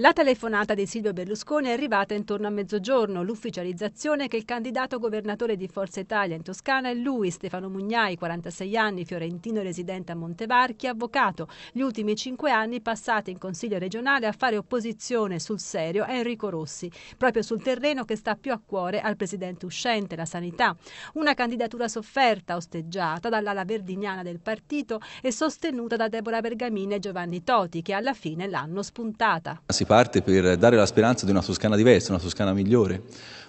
La telefonata di Silvio Berlusconi è arrivata intorno a mezzogiorno, l'ufficializzazione che il candidato governatore di Forza Italia in Toscana è lui, Stefano Mugnai, 46 anni, fiorentino residente a Montevarchi, avvocato, gli ultimi cinque anni passati in Consiglio regionale a fare opposizione sul serio a Enrico Rossi, proprio sul terreno che sta più a cuore al presidente uscente, la sanità. Una candidatura sofferta, osteggiata dall'ala verdignana del partito e sostenuta da Deborah Bergamini e Giovanni Toti, che alla fine l'hanno spuntata. Si parte per dare la speranza di una Toscana diversa, una Toscana migliore,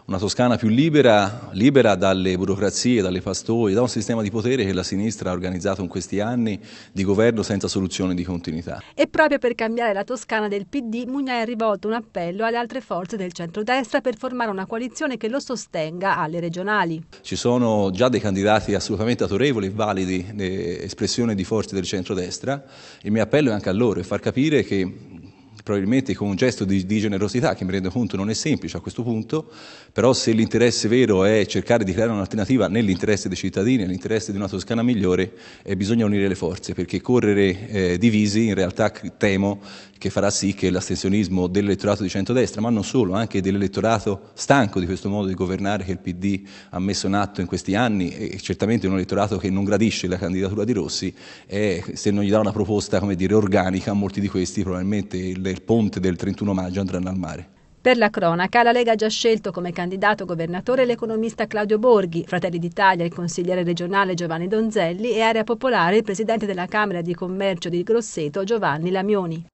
una Toscana più libera, libera dalle burocrazie, dalle pastoie, da un sistema di potere che la sinistra ha organizzato in questi anni di governo senza soluzione di continuità. E proprio per cambiare la Toscana del PD, Mugnai ha rivolto un appello alle altre forze del centrodestra per formare una coalizione che lo sostenga alle regionali. Ci sono già dei candidati assolutamente autorevoli e validi, eh, espressione di forze del centrodestra. Il mio appello è anche a loro, è far capire che probabilmente con un gesto di, di, generosità che mi rendo conto non è semplice a questo punto, però se l'interesse vero è cercare di creare un'alternativa nell'interesse dei cittadini, nell'interesse di una Toscana migliore, eh, bisogna unire le forze, perché correre eh, divisi in realtà temo che farà sì che l'astensionismo dell'elettorato di centrodestra, ma non solo, anche dell'elettorato stanco di questo modo di governare che il PD ha messo in atto in questi anni, e certamente un elettorato che non gradisce la candidatura di Rossi, è, se non gli dà una proposta come dire, organica, molti di questi probabilmente il, il ponte del 31 maggio andranno al mare. Per la cronaca, la Lega ha già scelto come candidato governatore l'economista Claudio Borghi, Fratelli d'Italia il consigliere regionale Giovanni Donzelli e Area Popolare il presidente della Camera di Commercio di Grosseto Giovanni Lamioni.